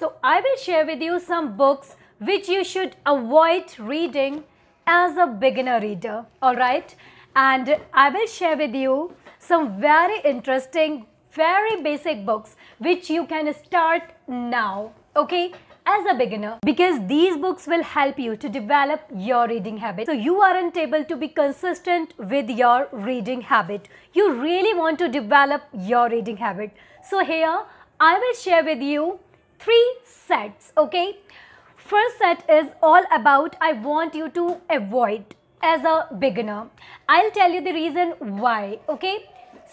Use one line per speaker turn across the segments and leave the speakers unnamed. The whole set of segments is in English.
So I will share with you some books which you should avoid reading as a beginner reader. Alright? And I will share with you some very interesting, very basic books which you can start now. Okay? as a beginner because these books will help you to develop your reading habit. So you aren't able to be consistent with your reading habit. You really want to develop your reading habit. So here I will share with you three sets, okay? First set is all about I want you to avoid as a beginner. I'll tell you the reason why, okay?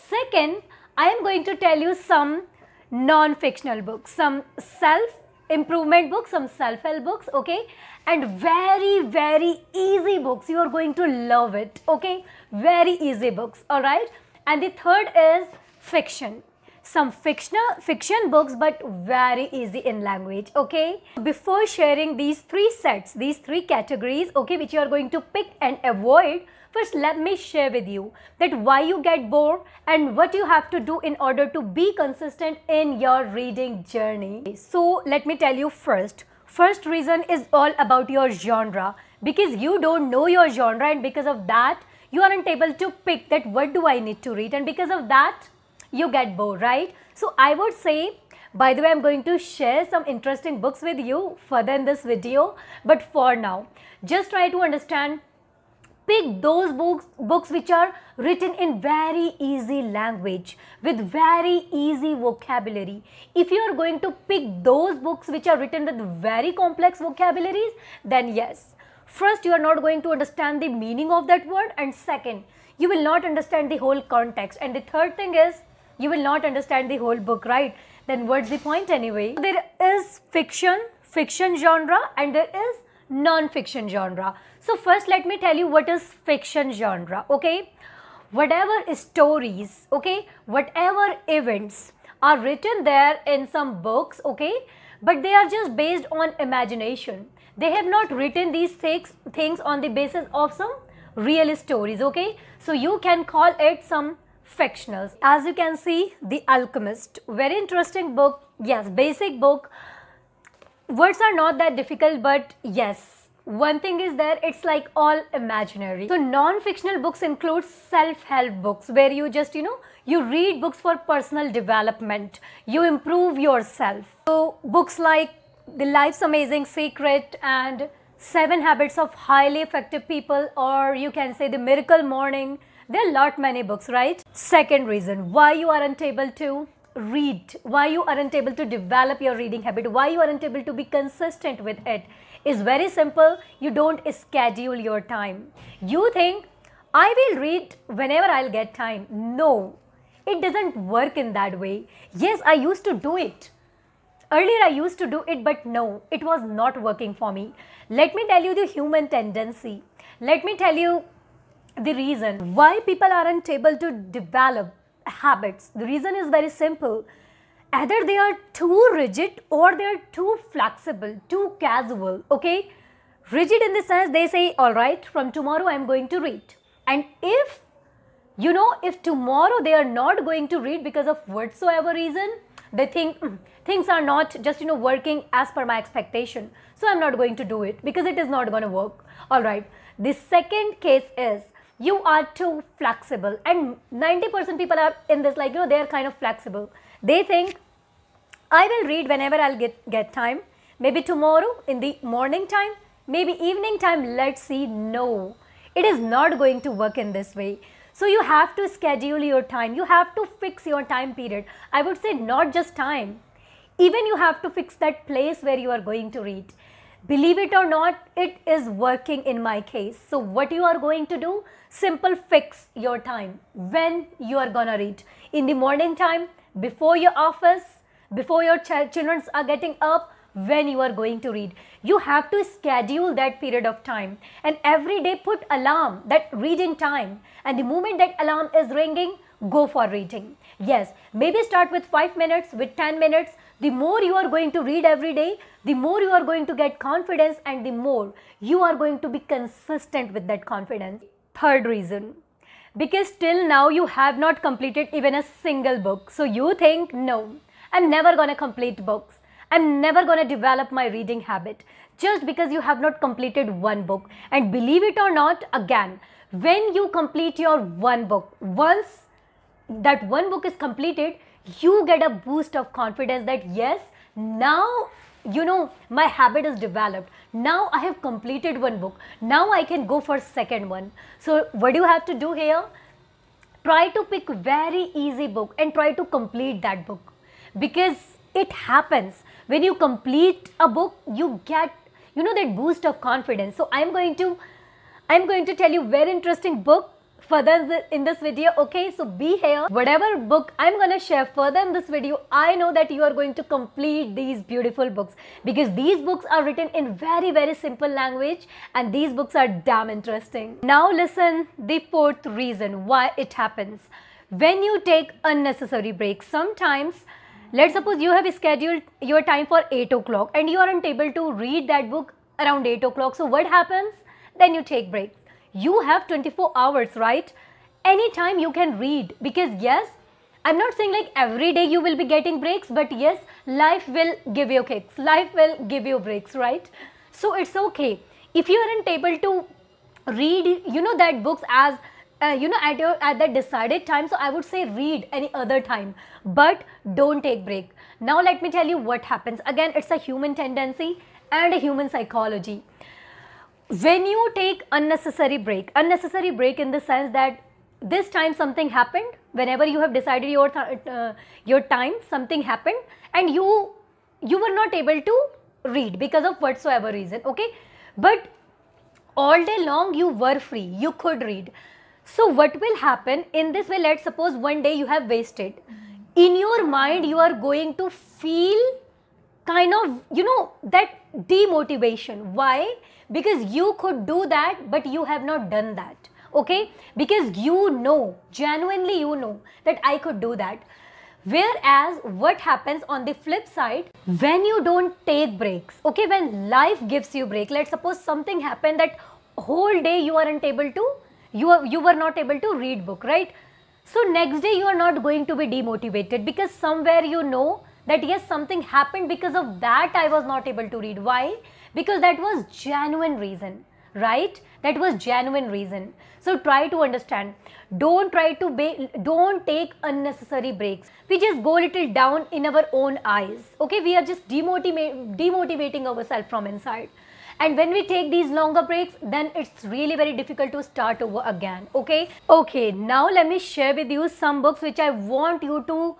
Second, I am going to tell you some non-fictional books, some self improvement books, some self-help books, okay? And very, very easy books. You are going to love it, okay? Very easy books, all right? And the third is fiction, some fictional fiction books but very easy in language okay before sharing these three sets these three categories okay which you are going to pick and avoid first let me share with you that why you get bored and what you have to do in order to be consistent in your reading journey so let me tell you first first reason is all about your genre because you don't know your genre and because of that you aren't able to pick that what do i need to read and because of that you get bored, right? So I would say, by the way, I'm going to share some interesting books with you further in this video. But for now, just try to understand pick those books, books which are written in very easy language with very easy vocabulary. If you are going to pick those books which are written with very complex vocabularies, then yes. First, you are not going to understand the meaning of that word and second, you will not understand the whole context. And the third thing is, you will not understand the whole book, right? Then what's the point anyway? There is fiction, fiction genre and there is non-fiction genre. So first let me tell you what is fiction genre, okay? Whatever stories, okay, whatever events are written there in some books, okay, but they are just based on imagination. They have not written these things, on the basis of some real stories, okay? So you can call it some Fictionals, As you can see, The Alchemist, very interesting book. Yes, basic book. Words are not that difficult, but yes, one thing is there, it's like all imaginary. So non-fictional books include self-help books where you just, you know, you read books for personal development. You improve yourself. So books like The Life's Amazing Secret and Seven Habits of Highly Effective People or you can say The Miracle Morning there are lot many books, right? Second reason why you aren't able to read, why you aren't able to develop your reading habit, why you aren't able to be consistent with it is very simple. You don't schedule your time. You think, I will read whenever I'll get time. No, it doesn't work in that way. Yes, I used to do it. Earlier I used to do it, but no, it was not working for me. Let me tell you the human tendency. Let me tell you the reason why people aren't able to develop habits. The reason is very simple. Either they are too rigid or they are too flexible, too casual, okay? Rigid in the sense they say, all right, from tomorrow I'm going to read. And if, you know, if tomorrow they are not going to read because of whatsoever reason, they think mm, things are not just you know working as per my expectation so i'm not going to do it because it is not going to work all right the second case is you are too flexible and 90% people are in this like you know they are kind of flexible they think i will read whenever i'll get get time maybe tomorrow in the morning time maybe evening time let's see no it is not going to work in this way so you have to schedule your time you have to fix your time period i would say not just time even you have to fix that place where you are going to read Believe it or not, it is working in my case. So what you are going to do? Simple fix your time when you are gonna read. In the morning time, before your office, before your ch children are getting up, when you are going to read. You have to schedule that period of time and every day put alarm that reading time and the moment that alarm is ringing, go for reading. Yes, maybe start with 5 minutes, with 10 minutes the more you are going to read every day, the more you are going to get confidence and the more you are going to be consistent with that confidence. Third reason, because till now you have not completed even a single book. So you think, no, I'm never gonna complete books. I'm never gonna develop my reading habit just because you have not completed one book. And believe it or not, again, when you complete your one book, once that one book is completed, you get a boost of confidence that yes, now you know my habit is developed now i have completed one book now i can go for second one so what do you have to do here try to pick very easy book and try to complete that book because it happens when you complete a book you get you know that boost of confidence so i'm going to i'm going to tell you very interesting book further in this video okay so be here whatever book i'm gonna share further in this video i know that you are going to complete these beautiful books because these books are written in very very simple language and these books are damn interesting now listen the fourth reason why it happens when you take unnecessary breaks sometimes let's suppose you have scheduled your time for 8 o'clock and you aren't able to read that book around 8 o'clock so what happens then you take breaks you have 24 hours, right? Anytime you can read because yes, I'm not saying like every day you will be getting breaks, but yes, life will give you kicks. Life will give you breaks, right? So it's okay. If you aren't able to read, you know, that books as uh, you know at your at that decided time so i would say read any other time but don't take break now let me tell you what happens again it's a human tendency and a human psychology when you take unnecessary break unnecessary break in the sense that this time something happened whenever you have decided your uh, your time something happened and you you were not able to read because of whatsoever reason okay but all day long you were free you could read so what will happen in this way let's suppose one day you have wasted in your mind you are going to feel kind of you know that demotivation why because you could do that but you have not done that okay because you know genuinely you know that i could do that whereas what happens on the flip side when you don't take breaks okay when life gives you break let's suppose something happened that whole day you aren't able to you are, you were not able to read book right so next day you are not going to be demotivated because somewhere you know that yes something happened because of that i was not able to read why because that was genuine reason right that was genuine reason so try to understand don't try to don't take unnecessary breaks we just go little down in our own eyes okay we are just demotivating ourselves from inside and when we take these longer breaks then it's really very difficult to start over again okay okay now let me share with you some books which i want you to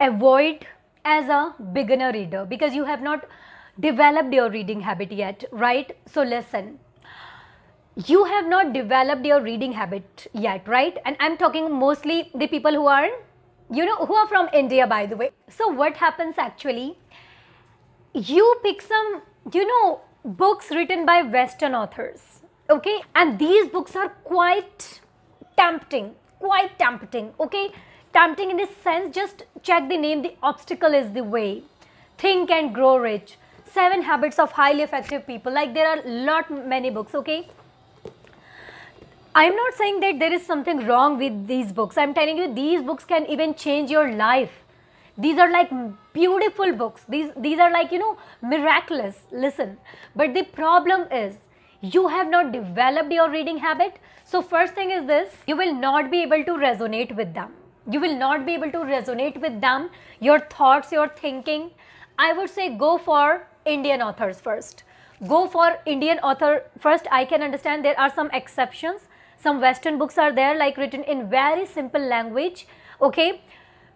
avoid as a beginner reader because you have not developed your reading habit yet, right? So listen, you have not developed your reading habit yet, right? And I'm talking mostly the people who are, you know, who are from India, by the way. So what happens actually? You pick some, you know, books written by Western authors, okay? And these books are quite tempting, quite tempting, okay? Tempting in this sense, just check the name, The Obstacle is the Way, Think and Grow Rich, seven habits of highly effective people like there are lot many books okay i'm not saying that there is something wrong with these books i'm telling you these books can even change your life these are like beautiful books these these are like you know miraculous listen but the problem is you have not developed your reading habit so first thing is this you will not be able to resonate with them you will not be able to resonate with them your thoughts your thinking i would say go for Indian authors first. Go for Indian author first. I can understand there are some exceptions. Some Western books are there like written in very simple language. Okay.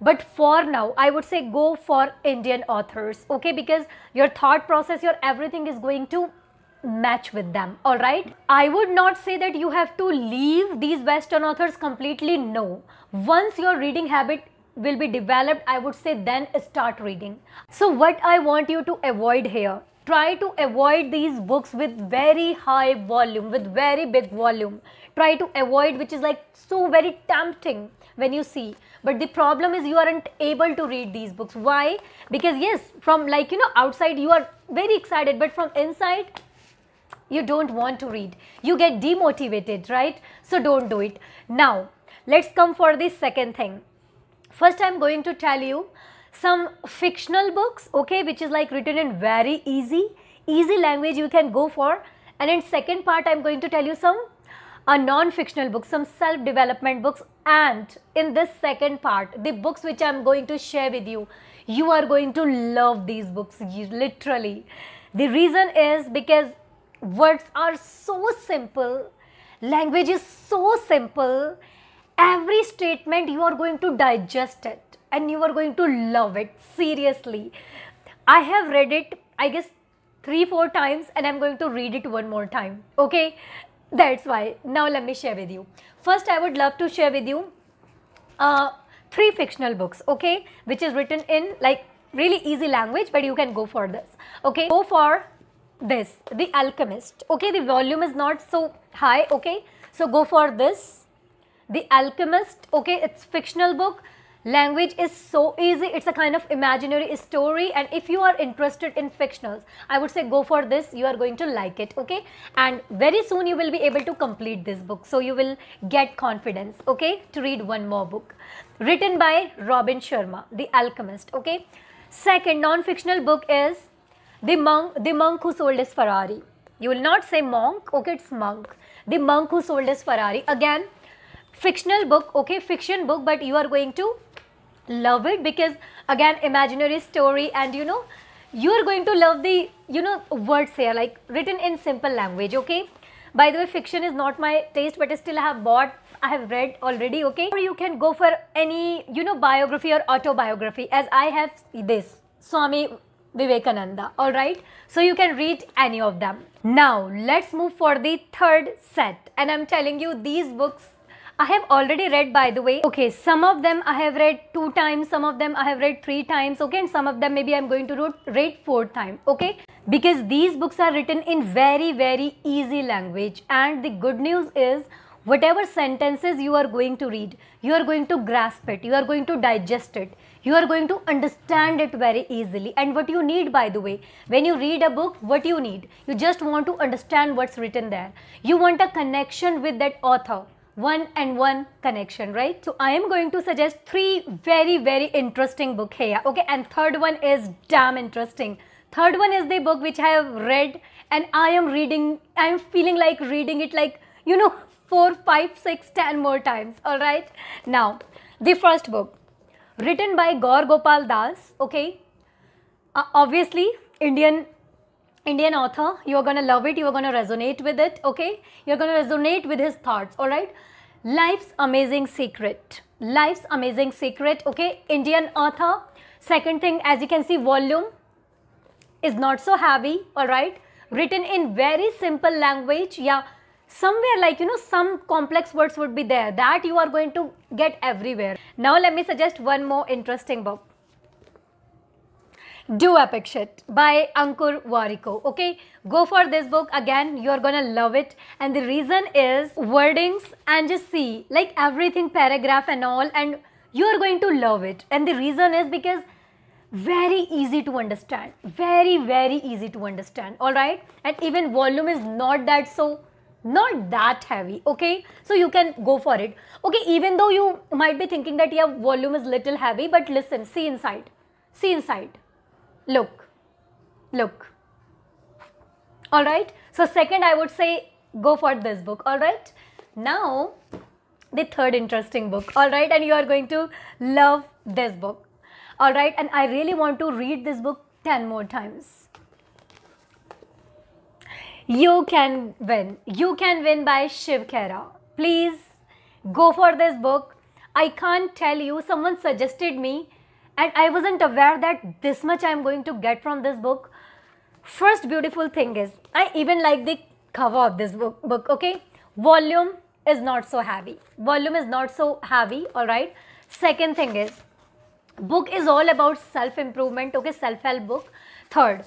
But for now, I would say go for Indian authors. Okay. Because your thought process, your everything is going to match with them. All right. I would not say that you have to leave these Western authors completely. No. Once your reading habit will be developed, I would say then start reading. So what I want you to avoid here, try to avoid these books with very high volume, with very big volume. Try to avoid which is like so very tempting when you see. But the problem is you aren't able to read these books. Why? Because yes, from like, you know, outside you are very excited, but from inside you don't want to read. You get demotivated, right? So don't do it. Now, let's come for the second thing First, I am going to tell you some fictional books, okay, which is like written in very easy, easy language you can go for. And in second part, I am going to tell you some a uh, non-fictional books, some self-development books. And in this second part, the books which I am going to share with you, you are going to love these books, literally. The reason is because words are so simple, language is so simple every statement you are going to digest it and you are going to love it seriously i have read it i guess 3 4 times and i'm going to read it one more time okay that's why now let me share with you first i would love to share with you uh, three fictional books okay which is written in like really easy language but you can go for this okay go for this the alchemist okay the volume is not so high okay so go for this the Alchemist, okay, it's fictional book. Language is so easy. It's a kind of imaginary story and if you are interested in fictionals, I would say go for this. You are going to like it, okay? And very soon you will be able to complete this book. So you will get confidence, okay, to read one more book. Written by Robin Sharma, The Alchemist, okay? Second non-fictional book is The Monk, the Monk Who Sold His Ferrari. You will not say monk, okay, it's monk. The Monk Who Sold His Ferrari. Again, fictional book okay fiction book but you are going to love it because again imaginary story and you know you are going to love the you know words here like written in simple language okay by the way fiction is not my taste but still i have bought i have read already okay or you can go for any you know biography or autobiography as i have this swami vivekananda all right so you can read any of them now let's move for the third set and i'm telling you these books I have already read by the way. Okay, some of them I have read two times, some of them I have read three times, okay, and some of them maybe I'm going to read four times, okay. Because these books are written in very, very easy language and the good news is whatever sentences you are going to read, you are going to grasp it, you are going to digest it, you are going to understand it very easily. And what you need, by the way, when you read a book, what you need? You just want to understand what's written there. You want a connection with that author one and one connection right so i am going to suggest three very very interesting book here okay and third one is damn interesting third one is the book which i have read and i am reading i am feeling like reading it like you know four five six ten more times all right now the first book written by gaur gopal das okay uh, obviously indian Indian author. You're going to love it. You're going to resonate with it. Okay. You're going to resonate with his thoughts. All right. Life's Amazing Secret. Life's Amazing Secret. Okay. Indian author. Second thing, as you can see, volume is not so heavy. All right. Written in very simple language. Yeah. Somewhere like, you know, some complex words would be there that you are going to get everywhere. Now, let me suggest one more interesting book. Do shit by Ankur Wariko. Okay, go for this book again. You're gonna love it. And the reason is wordings and just see like everything paragraph and all and you're going to love it. And the reason is because very easy to understand. Very, very easy to understand. Alright, and even volume is not that so not that heavy okay so you can go for it okay even though you might be thinking that yeah volume is little heavy but listen see inside see inside look, look. Alright, so second I would say go for this book, alright. Now, the third interesting book, alright, and you are going to love this book, alright, and I really want to read this book 10 more times. You Can Win, You Can Win by Shiv Khera. Please go for this book. I can't tell you, someone suggested me and I wasn't aware that this much I'm going to get from this book. First beautiful thing is, I even like the cover of this book, book okay? Volume is not so heavy. Volume is not so heavy, alright? Second thing is, book is all about self-improvement, okay? Self-help book. Third,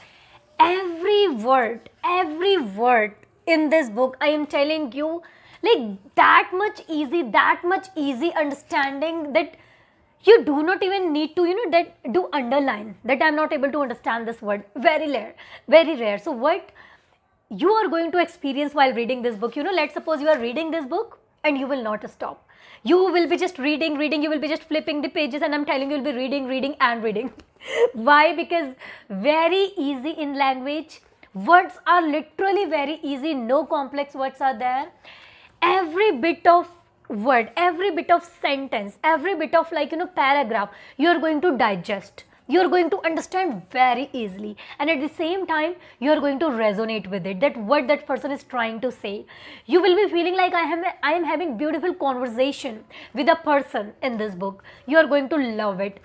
every word, every word in this book, I am telling you, like that much easy, that much easy understanding that you do not even need to you know that do underline that i'm not able to understand this word very rare very rare so what you are going to experience while reading this book you know let's suppose you are reading this book and you will not stop you will be just reading reading you will be just flipping the pages and i'm telling you will be reading reading and reading why because very easy in language words are literally very easy no complex words are there every bit of word, every bit of sentence, every bit of like, you know, paragraph, you are going to digest you are going to understand very easily and at the same time you are going to resonate with it that what that person is trying to say you will be feeling like i am i am having beautiful conversation with a person in this book you are going to love it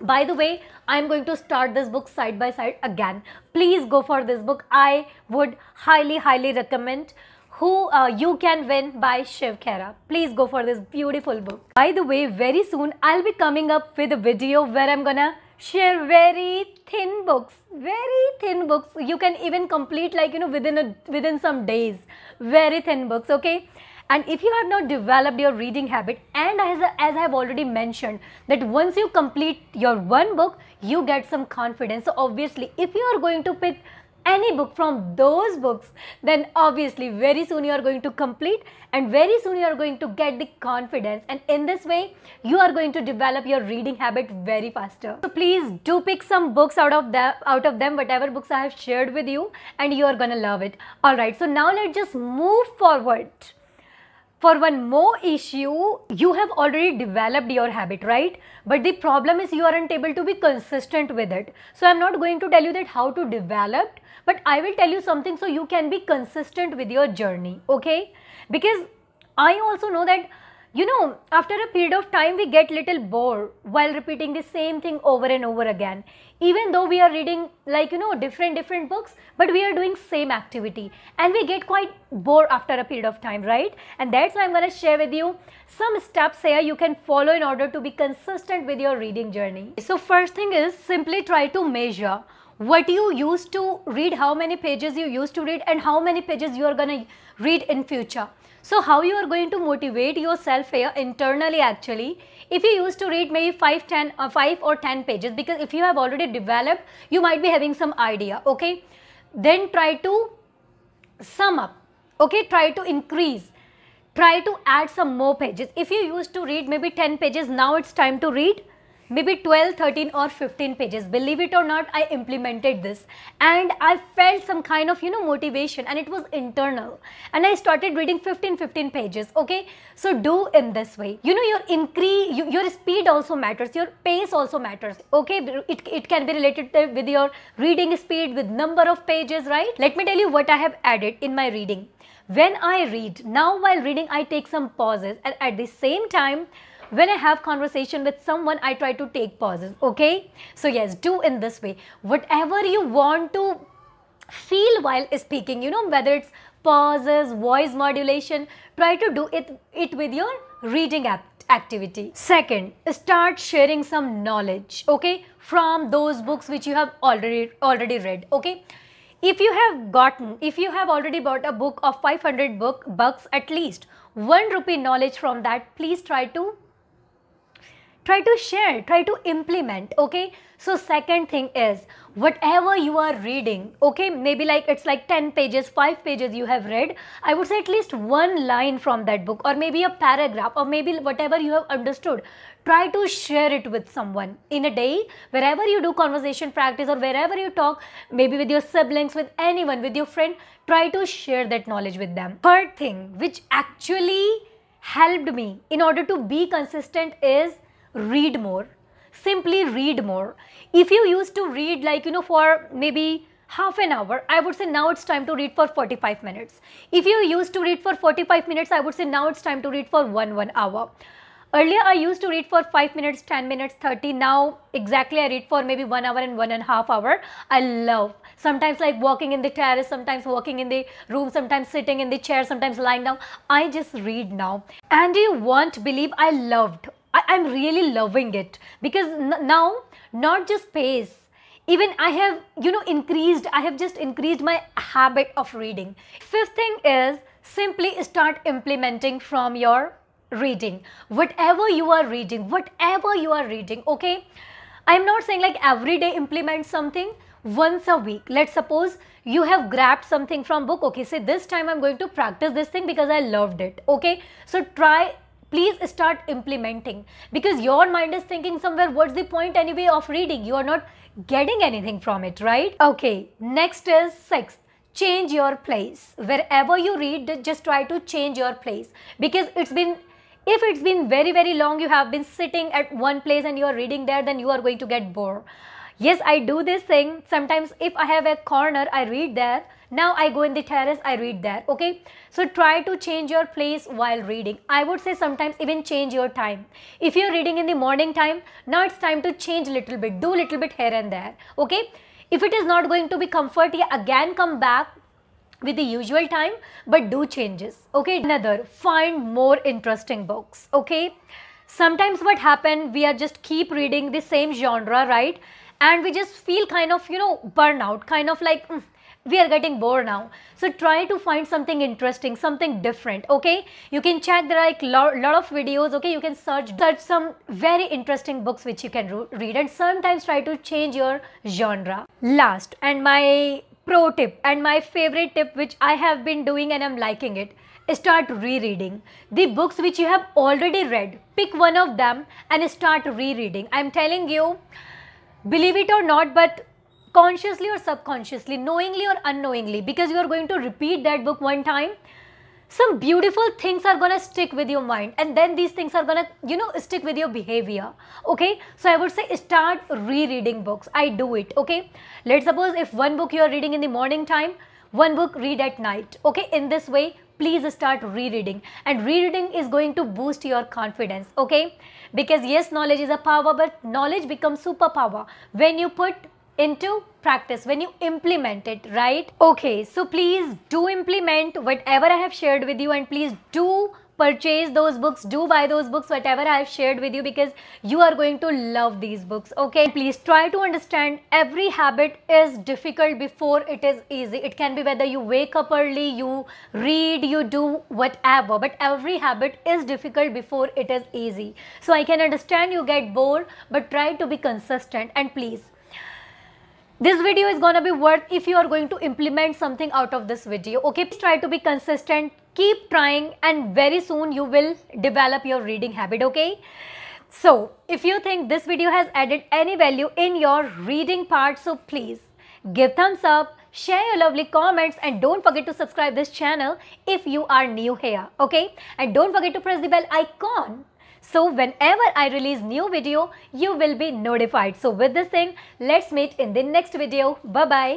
by the way i am going to start this book side by side again please go for this book i would highly highly recommend who uh, You Can Win by Shiv Khera. Please go for this beautiful book. By the way, very soon I'll be coming up with a video where I'm gonna share very thin books very thin books you can even complete like you know within a within some days very thin books okay and if you have not developed your reading habit and as, as i have already mentioned that once you complete your one book you get some confidence so obviously if you are going to pick any book from those books, then obviously very soon you are going to complete and very soon you are going to get the confidence. And in this way, you are going to develop your reading habit very faster. So please do pick some books out of them, out of them, whatever books I have shared with you and you are gonna love it. Alright, so now let's just move forward for one more issue, you have already developed your habit, right? But the problem is you aren't able to be consistent with it. So I'm not going to tell you that how to develop, but I will tell you something so you can be consistent with your journey, okay? Because I also know that you know, after a period of time, we get little bored while repeating the same thing over and over again. Even though we are reading like, you know, different, different books, but we are doing same activity and we get quite bored after a period of time, right? And that's why I'm going to share with you some steps here you can follow in order to be consistent with your reading journey. So first thing is simply try to measure what you used to read, how many pages you used to read and how many pages you are going to read in future. So how you are going to motivate yourself here internally actually if you used to read maybe 5, 10 uh, 5 or 10 pages because if you have already developed you might be having some idea okay then try to sum up okay try to increase try to add some more pages if you used to read maybe 10 pages now it's time to read maybe 12, 13 or 15 pages. Believe it or not, I implemented this and I felt some kind of, you know, motivation and it was internal. And I started reading 15, 15 pages, okay? So do in this way. You know, your increase, you, your speed also matters, your pace also matters, okay? It, it can be related with your reading speed, with number of pages, right? Let me tell you what I have added in my reading. When I read, now while reading, I take some pauses and at the same time, when I have conversation with someone, I try to take pauses, okay? So yes, do in this way. Whatever you want to feel while speaking, you know, whether it's pauses, voice modulation, try to do it, it with your reading app activity. Second, start sharing some knowledge, okay, from those books which you have already already read, okay? If you have gotten, if you have already bought a book of 500 book bucks at least, 1 rupee knowledge from that, please try to try to share try to implement okay so second thing is whatever you are reading okay maybe like it's like 10 pages 5 pages you have read i would say at least one line from that book or maybe a paragraph or maybe whatever you have understood try to share it with someone in a day wherever you do conversation practice or wherever you talk maybe with your siblings with anyone with your friend try to share that knowledge with them third thing which actually helped me in order to be consistent is read more simply read more if you used to read like you know for maybe half an hour i would say now it's time to read for 45 minutes if you used to read for 45 minutes i would say now it's time to read for 1 1 hour earlier i used to read for 5 minutes 10 minutes 30 now exactly i read for maybe 1 hour and one and half hour i love sometimes like walking in the terrace sometimes walking in the room sometimes sitting in the chair sometimes lying down i just read now and you won't believe i loved I, am really loving it because now not just pace even i have you know increased i have just increased my habit of reading fifth thing is simply start implementing from your reading whatever you are reading whatever you are reading okay i'm not saying like every day implement something once a week let's suppose you have grabbed something from book okay say this time i'm going to practice this thing because i loved it okay so try please start implementing because your mind is thinking somewhere what's the point anyway of reading you are not getting anything from it right okay next is sixth change your place wherever you read just try to change your place because it's been if it's been very very long you have been sitting at one place and you are reading there then you are going to get bored yes i do this thing sometimes if i have a corner i read there now i go in the terrace i read there okay so try to change your place while reading i would say sometimes even change your time if you're reading in the morning time now it's time to change a little bit do a little bit here and there okay if it is not going to be comfortable, again come back with the usual time but do changes okay another find more interesting books okay sometimes what happen we are just keep reading the same genre right and we just feel kind of, you know, burnout, kind of like, mm, we are getting bored now. So try to find something interesting, something different, okay? You can check, there are like lot, lot of videos, okay? You can search, search some very interesting books which you can read and sometimes try to change your genre. Last and my pro tip and my favorite tip which I have been doing and I'm liking it start rereading the books which you have already read pick one of them and start rereading i'm telling you believe it or not but consciously or subconsciously knowingly or unknowingly because you are going to repeat that book one time some beautiful things are gonna stick with your mind and then these things are gonna you know stick with your behavior okay so i would say start rereading books i do it okay let's suppose if one book you are reading in the morning time one book read at night okay in this way please start rereading and rereading is going to boost your confidence okay because yes knowledge is a power but knowledge becomes superpower when you put into practice when you implement it right okay so please do implement whatever i have shared with you and please do purchase those books do buy those books whatever i have shared with you because you are going to love these books okay please try to understand every habit is difficult before it is easy it can be whether you wake up early you read you do whatever but every habit is difficult before it is easy so i can understand you get bored but try to be consistent and please this video is gonna be worth if you are going to implement something out of this video okay Please try to be consistent keep trying and very soon you will develop your reading habit okay so if you think this video has added any value in your reading part so please give thumbs up share your lovely comments and don't forget to subscribe this channel if you are new here okay and don't forget to press the bell icon so whenever I release new video you will be notified so with this thing let's meet in the next video bye bye